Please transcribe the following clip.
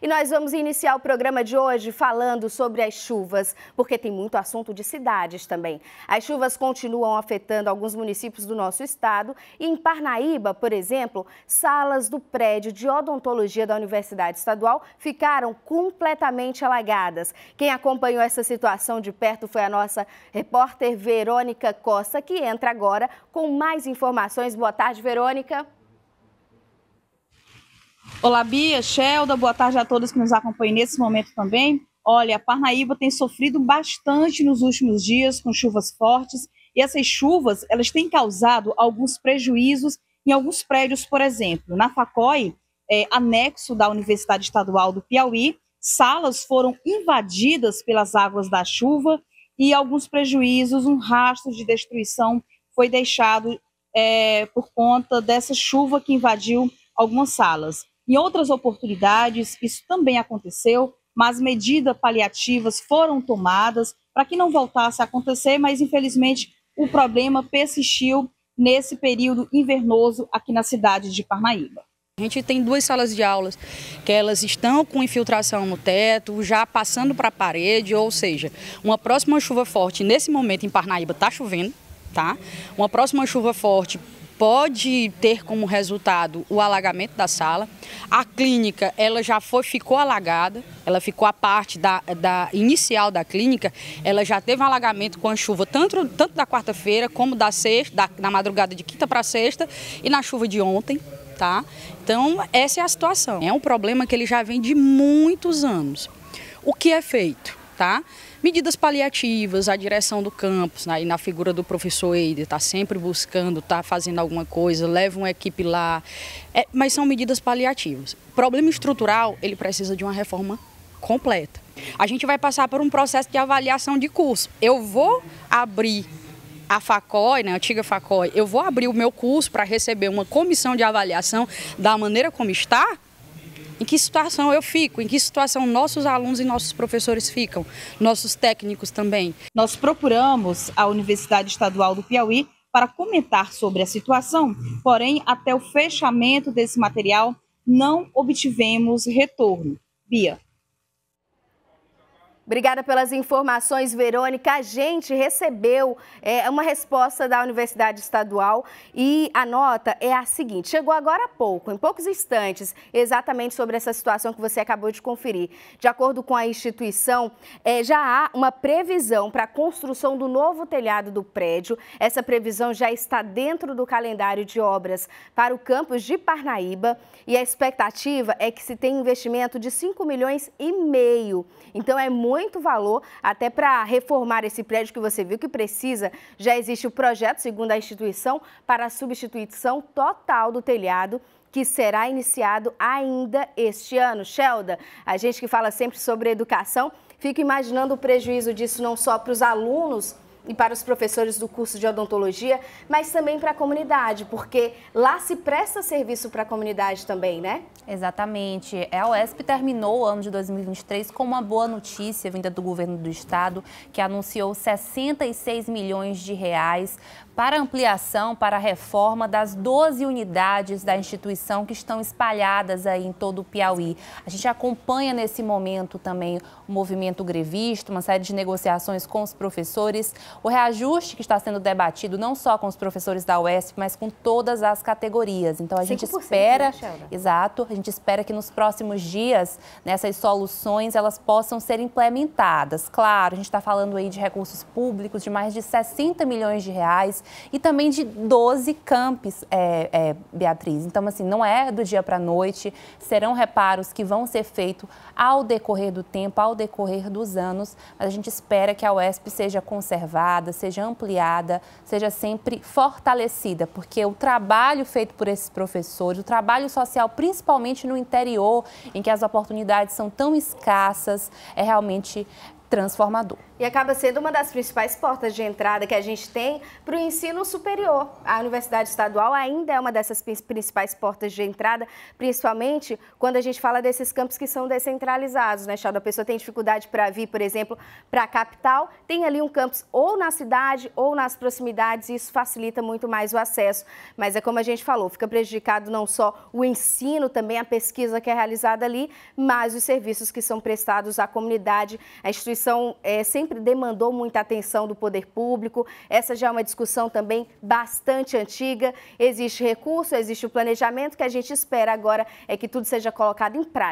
E nós vamos iniciar o programa de hoje falando sobre as chuvas, porque tem muito assunto de cidades também. As chuvas continuam afetando alguns municípios do nosso estado e em Parnaíba, por exemplo, salas do prédio de odontologia da Universidade Estadual ficaram completamente alagadas. Quem acompanhou essa situação de perto foi a nossa repórter Verônica Costa, que entra agora com mais informações. Boa tarde, Verônica. Olá, Bia, Shelda, boa tarde a todos que nos acompanham nesse momento também. Olha, a Parnaíba tem sofrido bastante nos últimos dias com chuvas fortes e essas chuvas elas têm causado alguns prejuízos em alguns prédios, por exemplo, na Facoi, é, anexo da Universidade Estadual do Piauí, salas foram invadidas pelas águas da chuva e alguns prejuízos, um rastro de destruição foi deixado é, por conta dessa chuva que invadiu algumas salas. Em outras oportunidades, isso também aconteceu, mas medidas paliativas foram tomadas para que não voltasse a acontecer, mas infelizmente o problema persistiu nesse período invernoso aqui na cidade de Parnaíba. A gente tem duas salas de aulas que elas estão com infiltração no teto, já passando para a parede, ou seja, uma próxima chuva forte, nesse momento em Parnaíba está chovendo, tá? Uma próxima chuva forte pode ter como resultado o alagamento da sala. A clínica, ela já foi, ficou alagada, ela ficou a parte da, da inicial da clínica, ela já teve um alagamento com a chuva tanto, tanto da quarta-feira como da sexta, da, na madrugada de quinta para sexta e na chuva de ontem. Tá? Então, essa é a situação. É um problema que ele já vem de muitos anos. O que é feito? tá? Medidas paliativas, a direção do campus, né, na figura do professor Eider, tá sempre buscando, tá fazendo alguma coisa, leva uma equipe lá, é, mas são medidas paliativas. O problema estrutural, ele precisa de uma reforma completa. A gente vai passar por um processo de avaliação de curso. Eu vou abrir a FACOI, né, a antiga FACOI, eu vou abrir o meu curso para receber uma comissão de avaliação da maneira como está, em que situação eu fico? Em que situação nossos alunos e nossos professores ficam? Nossos técnicos também? Nós procuramos a Universidade Estadual do Piauí para comentar sobre a situação, porém, até o fechamento desse material, não obtivemos retorno. Bia, Obrigada pelas informações, Verônica. A gente recebeu é, uma resposta da Universidade Estadual e a nota é a seguinte: chegou agora há pouco, em poucos instantes, exatamente sobre essa situação que você acabou de conferir. De acordo com a instituição, é, já há uma previsão para a construção do novo telhado do prédio. Essa previsão já está dentro do calendário de obras para o campus de Parnaíba e a expectativa é que se tenha investimento de 5 milhões e meio. Então é muito muito valor, até para reformar esse prédio que você viu que precisa. Já existe o projeto, segundo a instituição, para a substituição total do telhado que será iniciado ainda este ano. Shelda, a gente que fala sempre sobre educação, fica imaginando o prejuízo disso não só para os alunos, e para os professores do curso de odontologia, mas também para a comunidade, porque lá se presta serviço para a comunidade também, né? Exatamente. É, a OESP terminou o ano de 2023 com uma boa notícia vinda do governo do estado, que anunciou 66 milhões de reais para ampliação, para a reforma das 12 unidades da instituição que estão espalhadas aí em todo o Piauí. A gente acompanha nesse momento também o movimento grevista, uma série de negociações com os professores. O reajuste que está sendo debatido não só com os professores da UESP, mas com todas as categorias. Então a gente espera, né, exato, a gente espera que nos próximos dias nessas né, soluções elas possam ser implementadas. Claro, a gente está falando aí de recursos públicos de mais de 60 milhões de reais e também de 12 campos, é, é, Beatriz. Então assim, não é do dia para a noite. Serão reparos que vão ser feitos ao decorrer do tempo, ao decorrer dos anos. Mas a gente espera que a UESP seja conservada renovada, seja ampliada, seja sempre fortalecida, porque o trabalho feito por esses professores, o trabalho social, principalmente no interior, em que as oportunidades são tão escassas, é realmente transformador. E acaba sendo uma das principais portas de entrada que a gente tem para o ensino superior. A Universidade Estadual ainda é uma dessas principais portas de entrada, principalmente quando a gente fala desses campos que são descentralizados, né, Chado? A pessoa tem dificuldade para vir, por exemplo, para a capital, tem ali um campus ou na cidade ou nas proximidades, e isso facilita muito mais o acesso. Mas é como a gente falou, fica prejudicado não só o ensino, também a pesquisa que é realizada ali, mas os serviços que são prestados à comunidade. A instituição é, sempre sempre demandou muita atenção do poder público. Essa já é uma discussão também bastante antiga. Existe recurso, existe o planejamento, que a gente espera agora é que tudo seja colocado em prática.